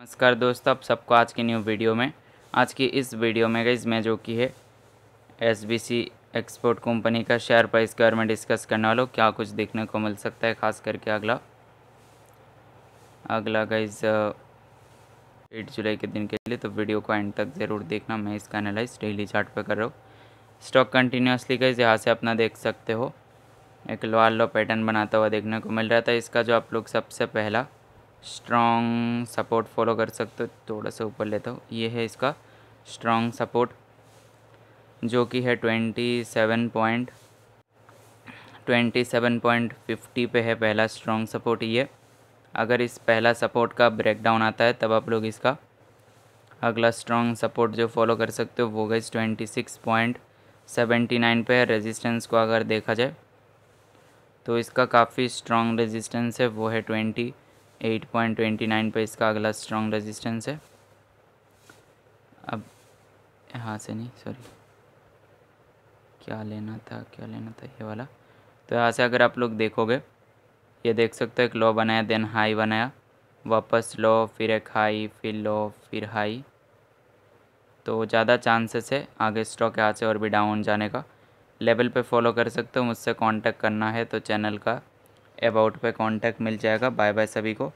नमस्कार दोस्तों आप सबको आज की न्यू वीडियो में आज की इस वीडियो में गई मैं जो कि है एस एक्सपोर्ट कंपनी का शेयर प्राइस के बारे में डिस्कस करने वाला हूँ क्या कुछ देखने को मिल सकता है खास करके अगला अगला गाइज एट जुलाई के दिन के लिए तो वीडियो को एंड तक ज़रूर देखना मैं इसका एनालाइज डेली चार्ट पर कर रहा हूँ स्टॉक कंटिन्यूसली गाइज यहाँ से अपना देख सकते हो एक लॉ लो पैटर्न बनाता हुआ देखने को मिल रहा था इसका जो आप लोग सबसे पहला स्ट्रॉन्ग सपोर्ट फॉलो कर सकते हो थोड़ा सा ऊपर लेता हूँ ये है इसका स्ट्रॉन्ग सपोर्ट जो कि है twenty seven point twenty seven point fifty पे है पहला स्ट्रॉन्ग सपोर्ट ये अगर इस पहला सपोर्ट का ब्रेकडाउन आता है तब आप लोग इसका अगला स्ट्रॉन्ग सपोर्ट जो फॉलो कर सकते हो वो गई twenty six point seventy nine पर है रेजिस्टेंस को अगर देखा जाए तो इसका काफ़ी स्ट्रॉन्ग रेजिस्टेंस है वो है ट्वेंटी 8.29 पे इसका अगला स्ट्रॉन्ग रेजिस्टेंस है अब यहाँ से नहीं सॉरी क्या लेना था क्या लेना था ये वाला तो यहाँ से अगर आप लोग देखोगे ये देख सकते हो एक लो बनाया देन हाई बनाया वापस लो फिर एक हाई फिर लो फिर हाई तो ज़्यादा चांसेस है आगे स्टॉक यहाँ से और भी डाउन जाने का लेवल पे फॉलो कर सकते हो मुझसे कांटेक्ट करना है तो चैनल का अबाउट पे कांटेक्ट मिल जाएगा बाय बाय सभी को